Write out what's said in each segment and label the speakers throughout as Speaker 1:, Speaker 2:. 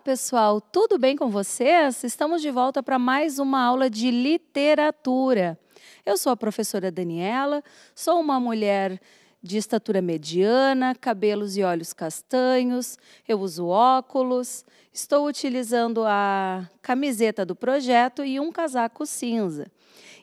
Speaker 1: Olá, pessoal, tudo bem com vocês? Estamos de volta para mais uma aula de literatura. Eu sou a professora Daniela, sou uma mulher de estatura mediana, cabelos e olhos castanhos, eu uso óculos, estou utilizando a camiseta do projeto e um casaco cinza.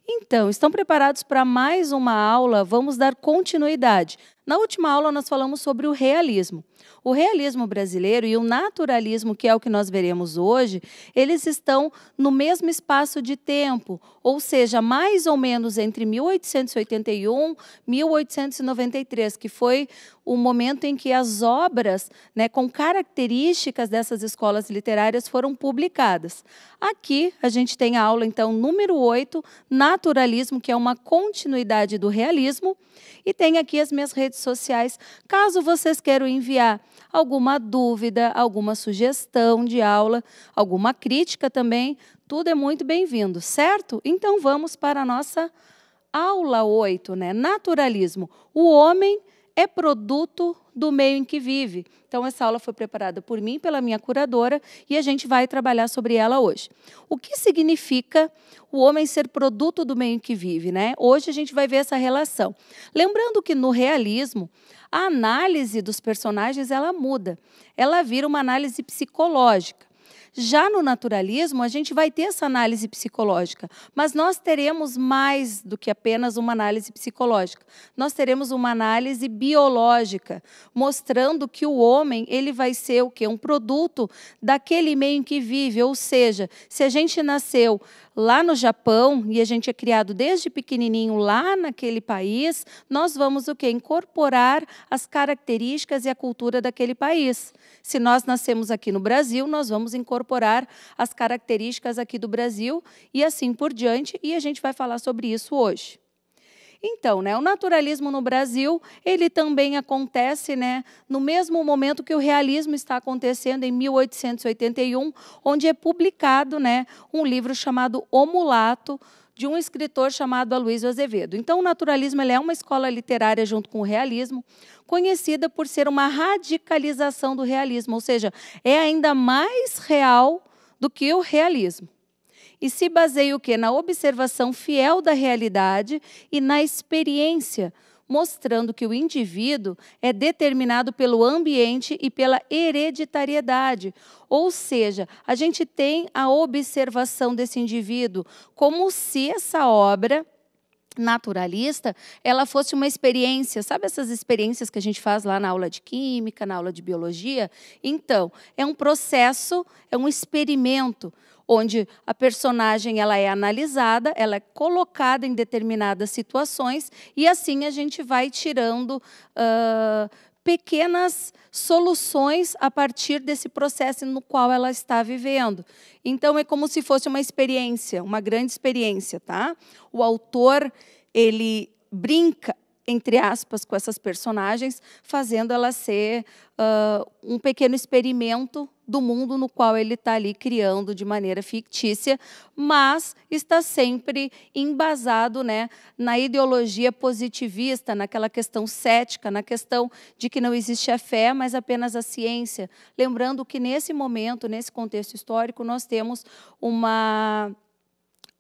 Speaker 1: Então, estão preparados para mais uma aula? Vamos dar continuidade. Na última aula, nós falamos sobre o realismo. O realismo brasileiro e o naturalismo, que é o que nós veremos hoje, eles estão no mesmo espaço de tempo, ou seja, mais ou menos entre 1881 e 1893, que foi o momento em que as obras né, com características dessas escolas literárias foram publicadas. Aqui a gente tem a aula, então, número 8, naturalismo, que é uma continuidade do realismo, e tem aqui as minhas redes redes sociais, caso vocês queiram enviar alguma dúvida, alguma sugestão de aula, alguma crítica também, tudo é muito bem-vindo, certo? Então vamos para a nossa aula 8, né? Naturalismo. O homem é produto do meio em que vive. Então, essa aula foi preparada por mim, pela minha curadora, e a gente vai trabalhar sobre ela hoje. O que significa o homem ser produto do meio em que vive, né? Hoje a gente vai ver essa relação. Lembrando que no realismo, a análise dos personagens ela muda. Ela vira uma análise psicológica. Já no naturalismo, a gente vai ter essa análise psicológica, mas nós teremos mais do que apenas uma análise psicológica. Nós teremos uma análise biológica, mostrando que o homem, ele vai ser o quê? Um produto daquele meio em que vive, ou seja, se a gente nasceu lá no Japão, e a gente é criado desde pequenininho lá naquele país, nós vamos o que Incorporar as características e a cultura daquele país. Se nós nascemos aqui no Brasil, nós vamos incorporar as características aqui do Brasil e assim por diante, e a gente vai falar sobre isso hoje. Então, né, o naturalismo no Brasil, ele também acontece né, no mesmo momento que o realismo está acontecendo, em 1881, onde é publicado né, um livro chamado O Mulato, de um escritor chamado Aloysio Azevedo. Então, o naturalismo é uma escola literária junto com o realismo, conhecida por ser uma radicalização do realismo, ou seja, é ainda mais real do que o realismo e se baseia o quê? Na observação fiel da realidade e na experiência, mostrando que o indivíduo é determinado pelo ambiente e pela hereditariedade. Ou seja, a gente tem a observação desse indivíduo como se essa obra naturalista, ela fosse uma experiência, sabe essas experiências que a gente faz lá na aula de química, na aula de biologia? Então, é um processo, é um experimento onde a personagem ela é analisada, ela é colocada em determinadas situações e assim a gente vai tirando uh, pequenas soluções a partir desse processo no qual ela está vivendo. Então é como se fosse uma experiência, uma grande experiência, tá? O autor ele brinca, entre aspas, com essas personagens, fazendo ela ser uh, um pequeno experimento do mundo no qual ele está ali criando de maneira fictícia, mas está sempre embasado né, na ideologia positivista, naquela questão cética, na questão de que não existe a fé, mas apenas a ciência. Lembrando que nesse momento, nesse contexto histórico, nós temos uma,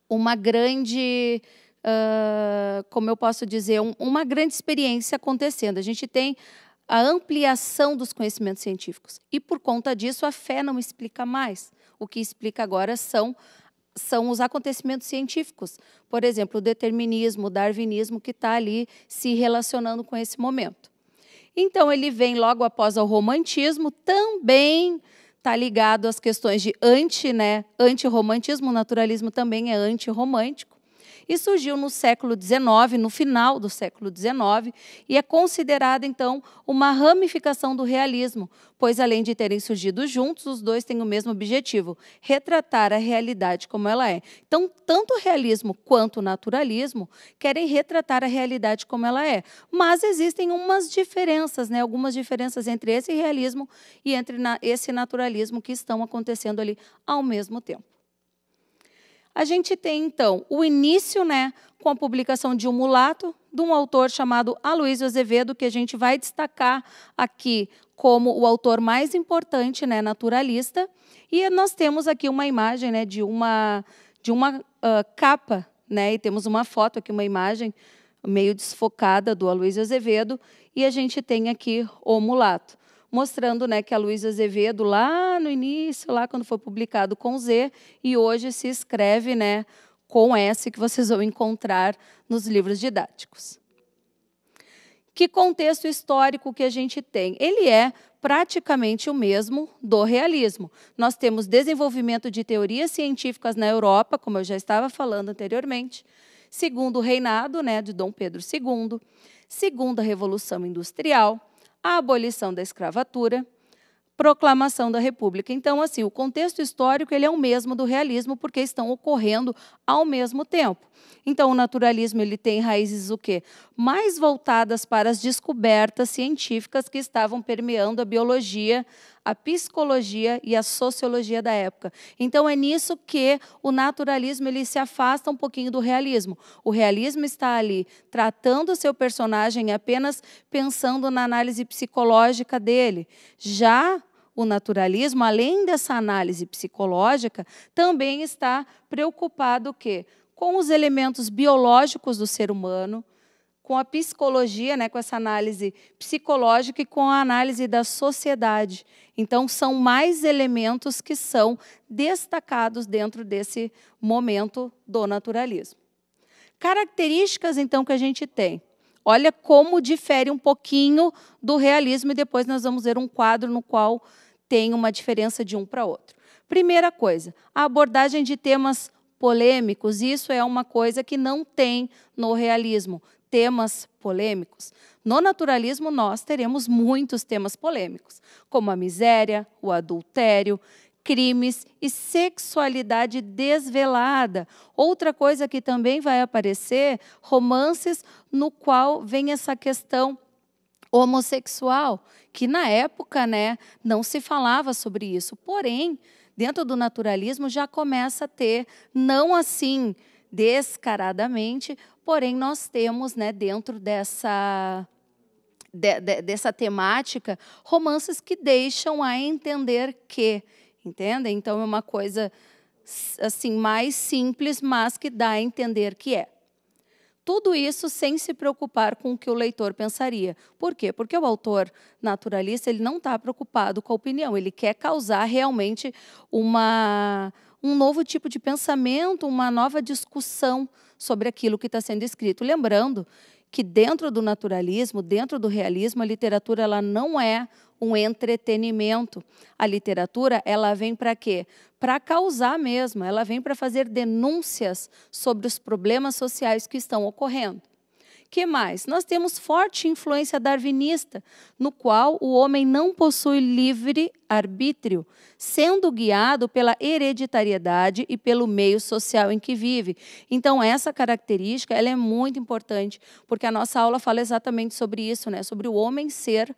Speaker 1: uma grande uh, como eu posso dizer, um, uma grande experiência acontecendo. A gente tem a ampliação dos conhecimentos científicos. E por conta disso, a fé não explica mais. O que explica agora são são os acontecimentos científicos. Por exemplo, o determinismo, o darwinismo que está ali se relacionando com esse momento. Então, ele vem logo após o romantismo, também está ligado às questões de anti, né? Antirromantismo, o naturalismo também é antirromântico e surgiu no século XIX, no final do século XIX, e é considerada, então, uma ramificação do realismo, pois, além de terem surgido juntos, os dois têm o mesmo objetivo, retratar a realidade como ela é. Então, tanto o realismo quanto o naturalismo querem retratar a realidade como ela é, mas existem umas diferenças, né, algumas diferenças entre esse realismo e entre na, esse naturalismo que estão acontecendo ali ao mesmo tempo a gente tem então o início, né, com a publicação de um mulato de um autor chamado Aloysio Azevedo, que a gente vai destacar aqui como o autor mais importante, né, naturalista. E nós temos aqui uma imagem, né, de uma de uma uh, capa, né, e temos uma foto aqui, uma imagem meio desfocada do Aloysio Azevedo, e a gente tem aqui o mulato mostrando né, que a Luísa Azevedo, lá no início, lá quando foi publicado com Z, e hoje se escreve né, com S, que vocês vão encontrar nos livros didáticos. Que contexto histórico que a gente tem? Ele é praticamente o mesmo do realismo. Nós temos desenvolvimento de teorias científicas na Europa, como eu já estava falando anteriormente, segundo o reinado né, de Dom Pedro II, segundo a Revolução Industrial, a abolição da escravatura, proclamação da República. Então, assim, o contexto histórico ele é o mesmo do realismo porque estão ocorrendo ao mesmo tempo. Então, o naturalismo ele tem raízes o quê? Mais voltadas para as descobertas científicas que estavam permeando a biologia a psicologia e a sociologia da época. Então é nisso que o naturalismo ele se afasta um pouquinho do realismo. O realismo está ali tratando o seu personagem apenas pensando na análise psicológica dele. Já o naturalismo, além dessa análise psicológica, também está preocupado o quê? com os elementos biológicos do ser humano, com a psicologia, né, com essa análise psicológica e com a análise da sociedade. Então, são mais elementos que são destacados dentro desse momento do naturalismo. Características, então, que a gente tem. Olha como difere um pouquinho do realismo, e depois nós vamos ver um quadro no qual tem uma diferença de um para outro. Primeira coisa, a abordagem de temas polêmicos, isso é uma coisa que não tem no realismo temas polêmicos. No naturalismo, nós teremos muitos temas polêmicos, como a miséria, o adultério, crimes e sexualidade desvelada. Outra coisa que também vai aparecer, romances no qual vem essa questão homossexual, que na época, né, não se falava sobre isso. Porém, dentro do naturalismo já começa a ter não assim descaradamente, porém nós temos né, dentro dessa de, de, dessa temática romances que deixam a entender que, entende? Então é uma coisa assim mais simples, mas que dá a entender que é. Tudo isso sem se preocupar com o que o leitor pensaria. Por quê? Porque o autor naturalista ele não está preocupado com a opinião, ele quer causar realmente uma um novo tipo de pensamento, uma nova discussão sobre aquilo que está sendo escrito. Lembrando que dentro do naturalismo, dentro do realismo, a literatura ela não é um entretenimento. A literatura, ela vem para quê? Para causar mesmo, ela vem para fazer denúncias sobre os problemas sociais que estão ocorrendo. Que mais? Nós temos forte influência darwinista, no qual o homem não possui livre arbítrio, sendo guiado pela hereditariedade e pelo meio social em que vive. Então essa característica, ela é muito importante, porque a nossa aula fala exatamente sobre isso, né? Sobre o homem ser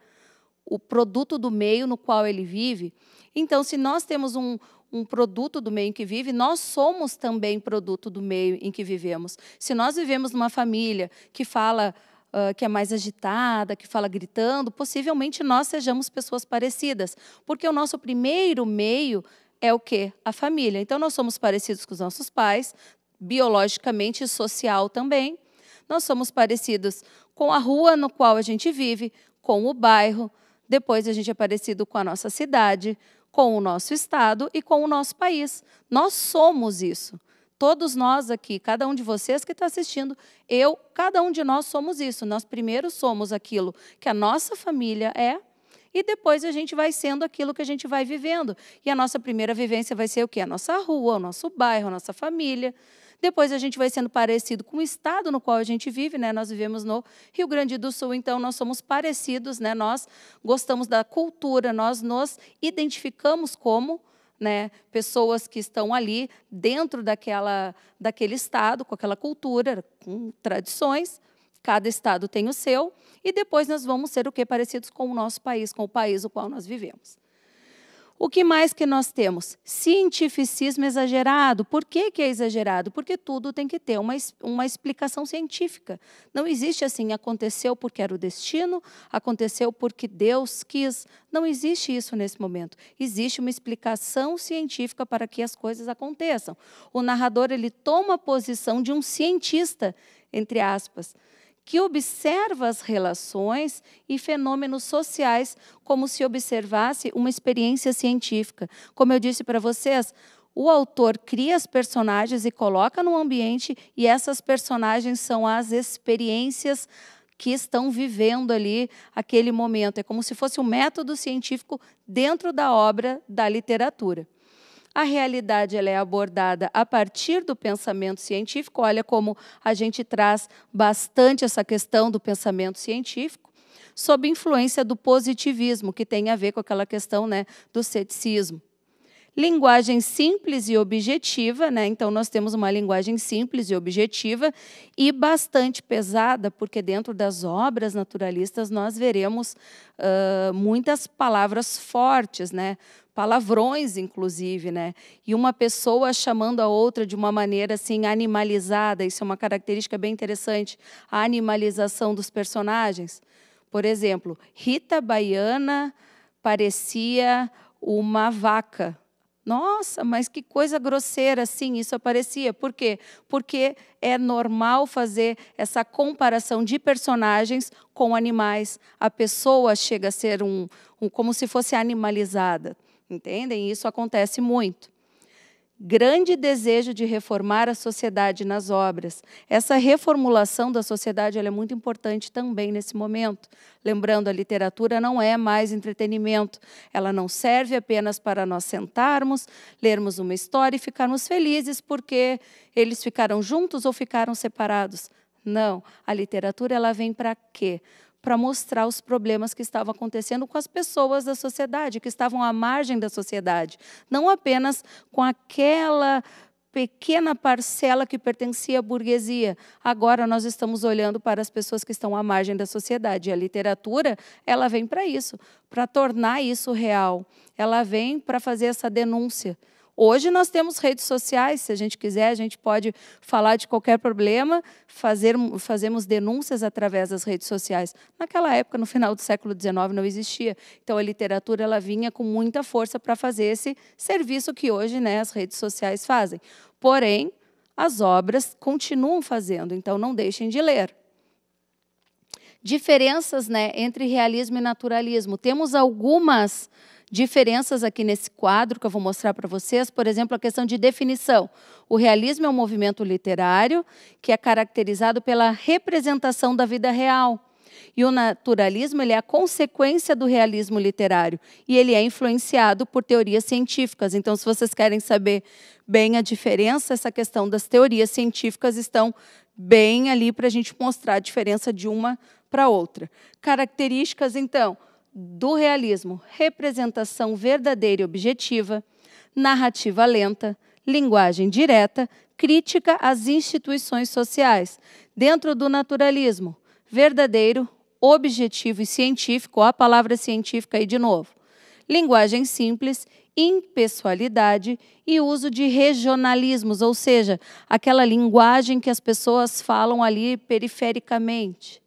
Speaker 1: o produto do meio no qual ele vive. Então, se nós temos um, um produto do meio em que vive, nós somos também produto do meio em que vivemos. Se nós vivemos numa família que fala uh, que é mais agitada, que fala gritando, possivelmente nós sejamos pessoas parecidas, porque o nosso primeiro meio é o que? A família. Então nós somos parecidos com os nossos pais, biologicamente e social também. Nós somos parecidos com a rua no qual a gente vive, com o bairro, depois a gente é parecido com a nossa cidade, com o nosso Estado e com o nosso país. Nós somos isso. Todos nós aqui, cada um de vocês que está assistindo, eu, cada um de nós somos isso. Nós primeiro somos aquilo que a nossa família é, e depois a gente vai sendo aquilo que a gente vai vivendo. E a nossa primeira vivência vai ser o quê? A nossa rua, o nosso bairro, a nossa família. Depois a gente vai sendo parecido com o estado no qual a gente vive, né? Nós vivemos no Rio Grande do Sul, então nós somos parecidos, né? Nós gostamos da cultura, nós nos identificamos como né, pessoas que estão ali dentro daquela, daquele estado, com aquela cultura, com tradições. Cada estado tem o seu. E depois nós vamos ser o que parecidos com o nosso país, com o país no qual nós vivemos. O que mais que nós temos? Cientificismo exagerado. Por que, que é exagerado? Porque tudo tem que ter uma, uma explicação científica. Não existe assim, aconteceu porque era o destino, aconteceu porque Deus quis. Não existe isso nesse momento. Existe uma explicação científica para que as coisas aconteçam. O narrador ele toma a posição de um cientista, entre aspas que observa as relações e fenômenos sociais como se observasse uma experiência científica. Como eu disse para vocês, o autor cria as personagens e coloca no ambiente, e essas personagens são as experiências que estão vivendo ali aquele momento. É como se fosse um método científico dentro da obra da literatura a realidade ela é abordada a partir do pensamento científico. Olha como a gente traz bastante essa questão do pensamento científico sob influência do positivismo, que tem a ver com aquela questão né, do ceticismo. Linguagem simples e objetiva, né? então nós temos uma linguagem simples e objetiva e bastante pesada, porque dentro das obras naturalistas nós veremos uh, muitas palavras fortes, né? palavrões, inclusive, né? E uma pessoa chamando a outra de uma maneira assim animalizada, isso é uma característica bem interessante, a animalização dos personagens. Por exemplo, Rita Baiana parecia uma vaca. Nossa, mas que coisa grosseira, sim, isso aparecia. Por quê? Porque é normal fazer essa comparação de personagens com animais. A pessoa chega a ser um, um como se fosse animalizada. Entendem? Isso acontece muito. Grande desejo de reformar a sociedade nas obras. Essa reformulação da sociedade é muito importante também nesse momento. Lembrando, a literatura não é mais entretenimento. Ela não serve apenas para nós sentarmos, lermos uma história e ficarmos felizes porque eles ficaram juntos ou ficaram separados. Não, a literatura ela vem para quê? para mostrar os problemas que estavam acontecendo com as pessoas da sociedade, que estavam à margem da sociedade, não apenas com aquela pequena parcela que pertencia à burguesia. Agora nós estamos olhando para as pessoas que estão à margem da sociedade. E a literatura, ela vem para isso, para tornar isso real. Ela vem para fazer essa denúncia Hoje nós temos redes sociais, se a gente quiser, a gente pode falar de qualquer problema, fazer, fazemos denúncias através das redes sociais. Naquela época, no final do século XIX, não existia. Então a literatura ela vinha com muita força para fazer esse serviço que hoje né, as redes sociais fazem. Porém, as obras continuam fazendo, então não deixem de ler diferenças né, entre realismo e naturalismo. Temos algumas diferenças aqui nesse quadro que eu vou mostrar para vocês. Por exemplo, a questão de definição. O realismo é um movimento literário que é caracterizado pela representação da vida real. E o naturalismo ele é a consequência do realismo literário e ele é influenciado por teorias científicas. Então, se vocês querem saber bem a diferença, essa questão das teorias científicas estão bem ali para a gente mostrar a diferença de uma para outra. Características, então, do realismo, representação verdadeira e objetiva, narrativa lenta, linguagem direta, crítica às instituições sociais, dentro do naturalismo, verdadeiro, objetivo e científico, a palavra científica aí de novo, linguagem simples, impessoalidade e uso de regionalismos, ou seja, aquela linguagem que as pessoas falam ali perifericamente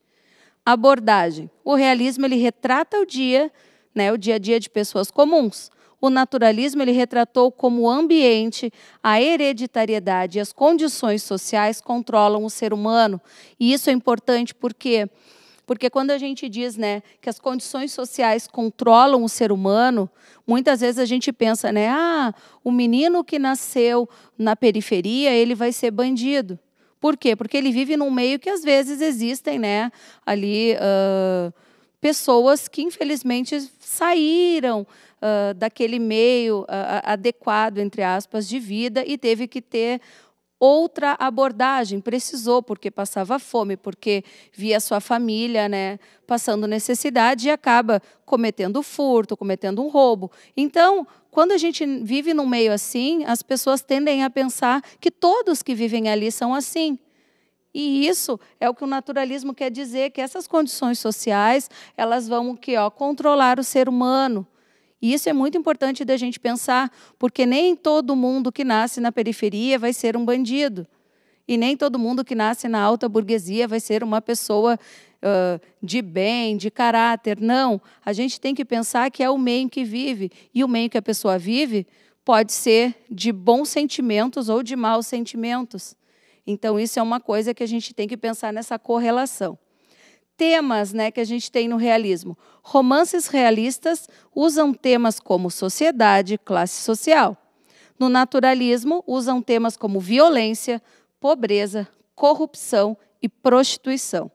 Speaker 1: abordagem. O realismo ele retrata o dia, né, o dia a dia de pessoas comuns. O naturalismo ele retratou como o ambiente, a hereditariedade e as condições sociais controlam o ser humano. E isso é importante porque porque quando a gente diz, né, que as condições sociais controlam o ser humano, muitas vezes a gente pensa, né, ah, o menino que nasceu na periferia, ele vai ser bandido. Por quê? Porque ele vive num meio que às vezes existem, né? Ali uh, pessoas que infelizmente saíram uh, daquele meio uh, adequado, entre aspas, de vida e teve que ter outra abordagem, precisou porque passava fome, porque via sua família, né, passando necessidade e acaba cometendo furto, cometendo um roubo. Então, quando a gente vive num meio assim, as pessoas tendem a pensar que todos que vivem ali são assim. E isso é o que o naturalismo quer dizer, que essas condições sociais, elas vão que, ó, controlar o ser humano. E isso é muito importante da gente pensar, porque nem todo mundo que nasce na periferia vai ser um bandido. E nem todo mundo que nasce na alta burguesia vai ser uma pessoa uh, de bem, de caráter. Não. A gente tem que pensar que é o meio que vive. E o meio que a pessoa vive pode ser de bons sentimentos ou de maus sentimentos. Então, isso é uma coisa que a gente tem que pensar nessa correlação. Temas né, que a gente tem no realismo. Romances realistas usam temas como sociedade, classe social. No naturalismo, usam temas como violência, pobreza, corrupção e prostituição.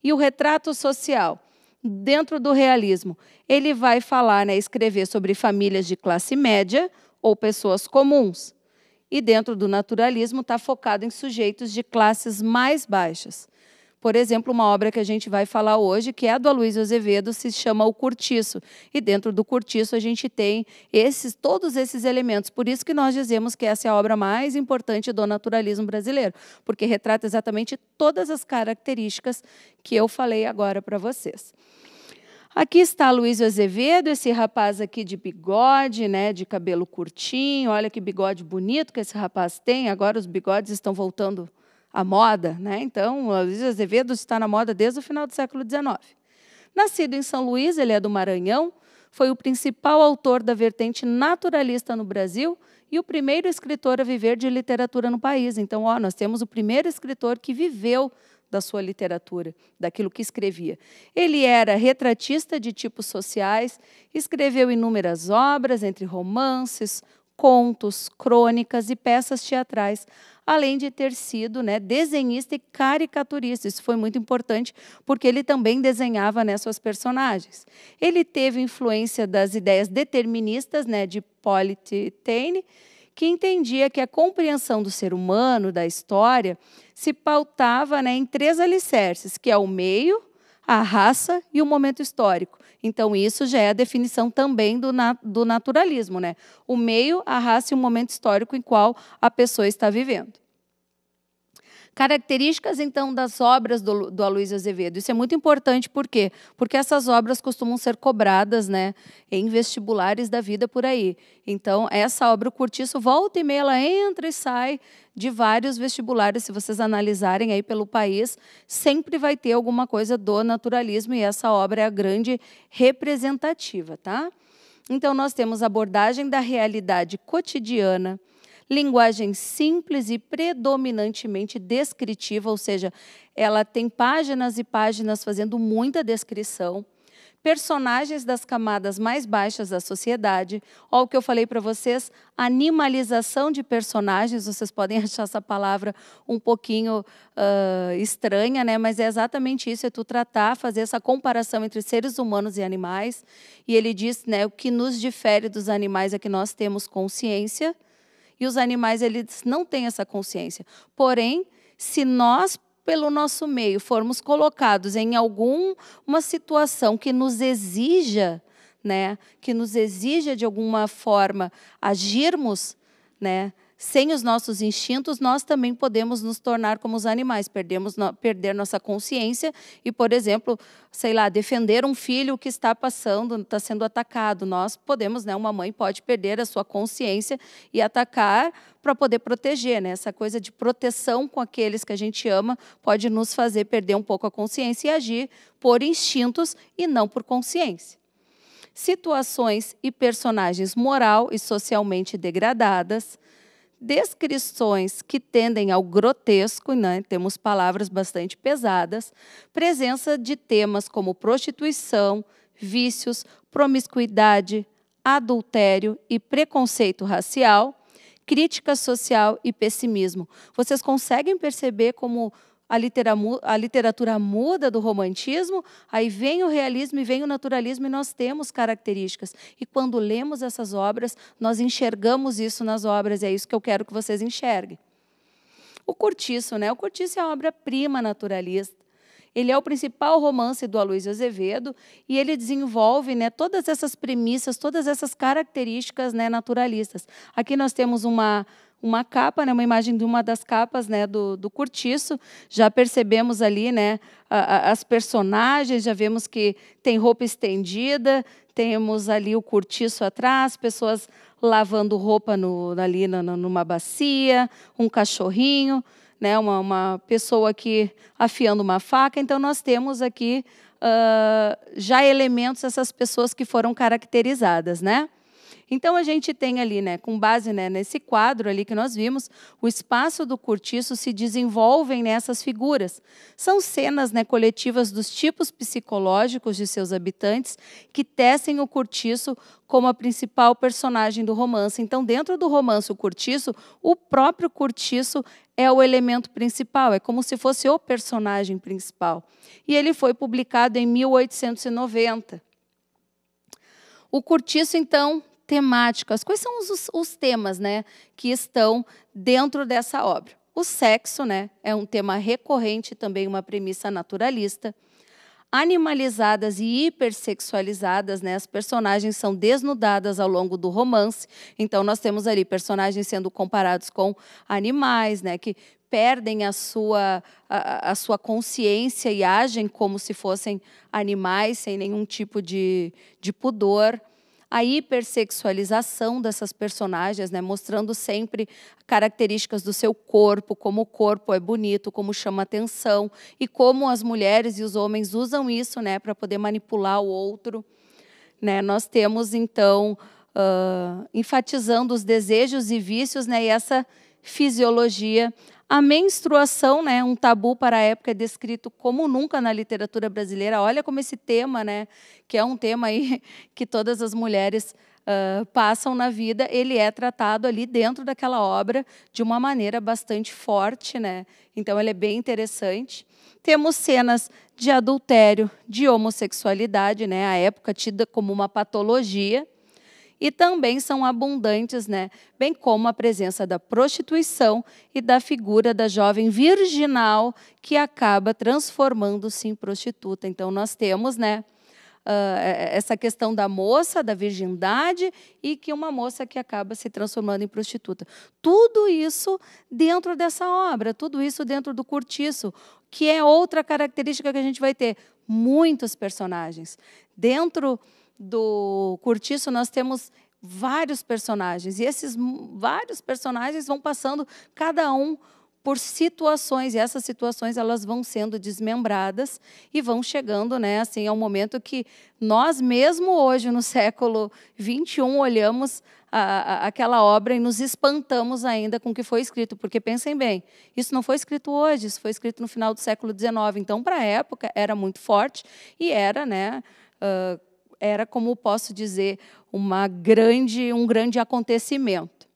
Speaker 1: E o retrato social, dentro do realismo, ele vai falar, né, escrever sobre famílias de classe média ou pessoas comuns. E dentro do naturalismo está focado em sujeitos de classes mais baixas por exemplo, uma obra que a gente vai falar hoje, que é do Aloysio Azevedo, se chama O Curtiço E dentro do Curtiço a gente tem esses, todos esses elementos. Por isso que nós dizemos que essa é a obra mais importante do naturalismo brasileiro, porque retrata exatamente todas as características que eu falei agora para vocês. Aqui está Luísio Azevedo, esse rapaz aqui de bigode, né, de cabelo curtinho. Olha que bigode bonito que esse rapaz tem. Agora os bigodes estão voltando a moda, né? Então, Luiz Azevedo está na moda desde o final do século XIX. Nascido em São Luís, ele é do Maranhão, foi o principal autor da vertente naturalista no Brasil e o primeiro escritor a viver de literatura no país. Então, ó, nós temos o primeiro escritor que viveu da sua literatura, daquilo que escrevia. Ele era retratista de tipos sociais, escreveu inúmeras obras, entre romances, contos, crônicas e peças teatrais, além de ter sido né, desenhista e caricaturista. Isso foi muito importante, porque ele também desenhava né, suas personagens. Ele teve influência das ideias deterministas né, de Hippolyte Taine, que entendia que a compreensão do ser humano, da história, se pautava né, em três alicerces, que é o meio, a raça e o momento histórico. Então, isso já é a definição também do, na, do naturalismo, né? O meio, a raça e o momento histórico em qual a pessoa está vivendo. Características, então, das obras do, do Aloysio Azevedo. Isso é muito importante, por quê? Porque essas obras costumam ser cobradas né, em vestibulares da vida por aí. Então, essa obra, o Curtiço, volta e meia, ela entra e sai de vários vestibulares. Se vocês analisarem aí pelo país, sempre vai ter alguma coisa do naturalismo e essa obra é a grande representativa, tá? Então, nós temos abordagem da realidade cotidiana, linguagem simples e predominantemente descritiva, ou seja, ela tem páginas e páginas fazendo muita descrição personagens das camadas mais baixas da sociedade. Olha o que eu falei para vocês, animalização de personagens. Vocês podem achar essa palavra um pouquinho uh, estranha, né? mas é exatamente isso, é tu tratar, fazer essa comparação entre seres humanos e animais. E ele diz né, o que nos difere dos animais é que nós temos consciência, e os animais, eles não têm essa consciência. Porém, se nós pelo nosso meio formos colocados em alguma situação que nos exija, né, que nos exija de alguma forma agirmos, né, sem os nossos instintos, nós também podemos nos tornar como os animais, perdemos, perder nossa consciência e, por exemplo, sei lá, defender um filho que está passando, está sendo atacado. Nós podemos, né, uma mãe pode perder a sua consciência e atacar para poder proteger, né? Essa coisa de proteção com aqueles que a gente ama pode nos fazer perder um pouco a consciência e agir por instintos e não por consciência situações e personagens moral e socialmente degradadas, descrições que tendem ao grotesco, né? temos palavras bastante pesadas, presença de temas como prostituição, vícios, promiscuidade, adultério e preconceito racial, crítica social e pessimismo. Vocês conseguem perceber como a, litera, a literatura muda do romantismo, aí vem o realismo e vem o naturalismo e nós temos características. E quando lemos essas obras, nós enxergamos isso nas obras, e é isso que eu quero que vocês enxerguem. O Cortiço, né? O Cortiço é a obra-prima naturalista. Ele é o principal romance do Aloysio Azevedo e ele desenvolve né, todas essas premissas, todas essas características né, naturalistas. Aqui nós temos uma uma capa, né, uma imagem de uma das capas né, do, do cortiço. Já percebemos ali né, a, a, as personagens, já vemos que tem roupa estendida, temos ali o cortiço atrás, pessoas lavando roupa no, ali na, numa bacia, um cachorrinho, né, uma, uma pessoa aqui afiando uma faca. Então, nós temos aqui Uh, já elementos essas pessoas que foram caracterizadas, né? Então a gente tem ali, né, com base né, nesse quadro ali que nós vimos, o espaço do cortiço se desenvolve nessas figuras. São cenas né, coletivas dos tipos psicológicos de seus habitantes que tecem o cortiço como a principal personagem do romance. Então, dentro do romance O Cortiço, o próprio cortiço é o elemento principal, é como se fosse o personagem principal. E ele foi publicado em 1890. O cortiço, então, temáticas, quais são os, os temas né, que estão dentro dessa obra. O sexo né, é um tema recorrente, também uma premissa naturalista. Animalizadas e hipersexualizadas, né, as personagens são desnudadas ao longo do romance. Então, nós temos ali personagens sendo comparados com animais, né, que perdem a sua, a, a, sua consciência e agem como se fossem animais, sem nenhum tipo de, de pudor a hipersexualização dessas personagens, né, mostrando sempre características do seu corpo, como o corpo é bonito, como chama atenção e como as mulheres e os homens usam isso né, para poder manipular o outro. Né, nós temos, então, uh, enfatizando os desejos e vícios né, e essa fisiologia. A menstruação, né, um tabu para a época, é descrito como nunca na literatura brasileira. Olha como esse tema, né, que é um tema aí que todas as mulheres Uh, passam na vida, ele é tratado ali dentro daquela obra de uma maneira bastante forte, né? Então ele é bem interessante. Temos cenas de adultério, de homossexualidade, né? A época tida como uma patologia e também são abundantes, né? Bem como a presença da prostituição e da figura da jovem virginal que acaba transformando-se em prostituta. Então nós temos, né? Uh, essa questão da moça, da virgindade, e que uma moça que acaba se transformando em prostituta. Tudo isso dentro dessa obra, tudo isso dentro do cortiço, que é outra característica que a gente vai ter. Muitos personagens. Dentro do Curtiço, nós temos vários personagens. E esses vários personagens vão passando, cada um por situações e essas situações elas vão sendo desmembradas e vão chegando, né, assim, ao momento que nós mesmo hoje no século 21 olhamos a, a, aquela obra e nos espantamos ainda com o que foi escrito, porque pensem bem, isso não foi escrito hoje, isso foi escrito no final do século XIX, então para a época era muito forte e era, né, uh, era como posso dizer, uma grande, um grande acontecimento.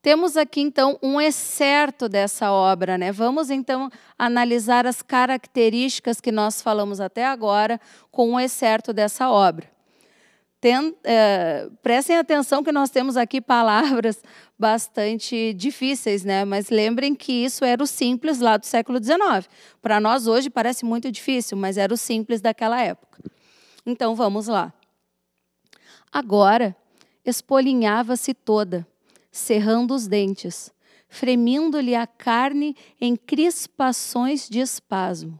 Speaker 1: Temos aqui então um excerto dessa obra, né? Vamos então analisar as características que nós falamos até agora com um excerto dessa obra. Tem, é, eh, prestem atenção que nós temos aqui palavras bastante difíceis, né? Mas lembrem que isso era o simples lá do século XIX. Para nós hoje parece muito difícil, mas era o simples daquela época. Então vamos lá. Agora espolinhava-se toda, cerrando os dentes, fremindo-lhe a carne em crispações de espasmo,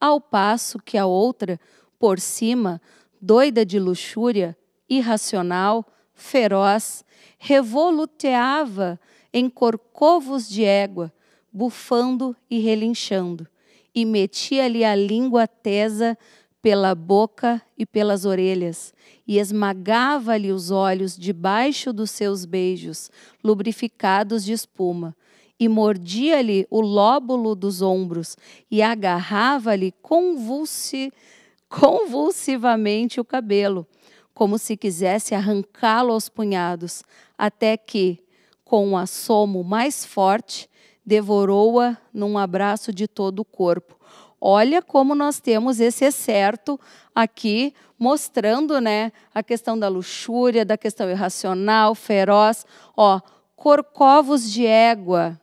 Speaker 1: ao passo que a outra, por cima, doida de luxúria, irracional, feroz, revoluteava em corcovos de égua, bufando e relinchando, e metia-lhe a língua tesa pela boca e pelas orelhas, e esmagava-lhe os olhos debaixo dos seus beijos, lubrificados de espuma, e mordia-lhe o lóbulo dos ombros, e agarrava-lhe convulsi convulsivamente o cabelo, como se quisesse arrancá-lo aos punhados, até que, com um assomo mais forte, devorou-a num abraço de todo o corpo Olha como nós temos esse excerto aqui mostrando, né, a questão da luxúria, da questão irracional, feroz, ó, corcovos de égua,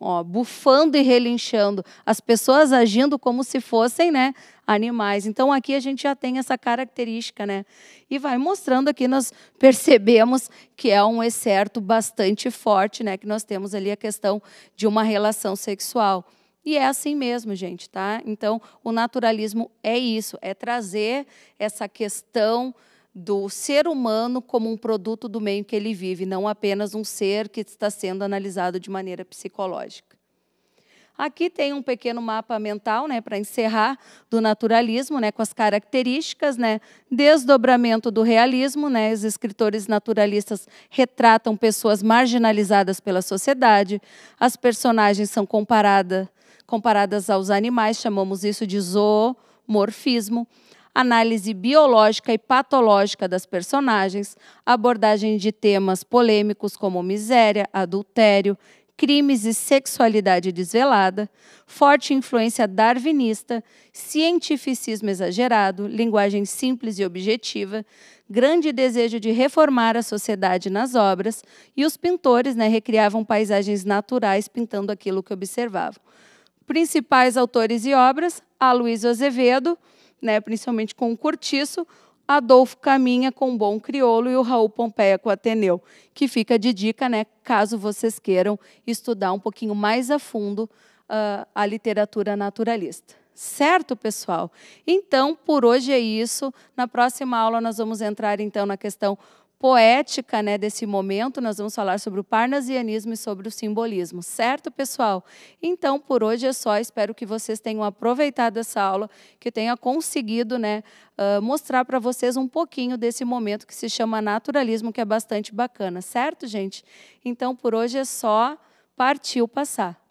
Speaker 1: ó, bufando e relinchando, as pessoas agindo como se fossem, né, animais. Então aqui a gente já tem essa característica, né? E vai mostrando aqui nós percebemos que é um excerto bastante forte, né, que nós temos ali a questão de uma relação sexual. E é assim mesmo, gente, tá? Então, o naturalismo é isso, é trazer essa questão do ser humano como um produto do meio que ele vive, não apenas um ser que está sendo analisado de maneira psicológica. Aqui tem um pequeno mapa mental, né, para encerrar do naturalismo, né, com as características, né, desdobramento do realismo, né, os escritores naturalistas retratam pessoas marginalizadas pela sociedade, as personagens são comparadas comparadas aos animais, chamamos isso de zoomorfismo, análise biológica e patológica das personagens, abordagem de temas polêmicos como miséria, adultério, crimes e sexualidade desvelada, forte influência darwinista, cientificismo exagerado, linguagem simples e objetiva, grande desejo de reformar a sociedade nas obras, e os pintores né, recriavam paisagens naturais pintando aquilo que observavam principais autores e obras, Aloysio Azevedo, né, principalmente com o Cortiço, Adolfo Caminha com o Bom Criolo e o Raul Pompeia com o Ateneu, que fica de dica, né, caso vocês queiram estudar um pouquinho mais a fundo uh, a literatura naturalista. Certo, pessoal? Então, por hoje é isso. Na próxima aula nós vamos entrar então na questão poética né, desse momento, nós vamos falar sobre o parnasianismo e sobre o simbolismo, certo, pessoal? Então, por hoje é só, espero que vocês tenham aproveitado essa aula, que tenha conseguido né, uh, mostrar para vocês um pouquinho desse momento que se chama naturalismo, que é bastante bacana, certo, gente? Então, por hoje é só, partiu passar.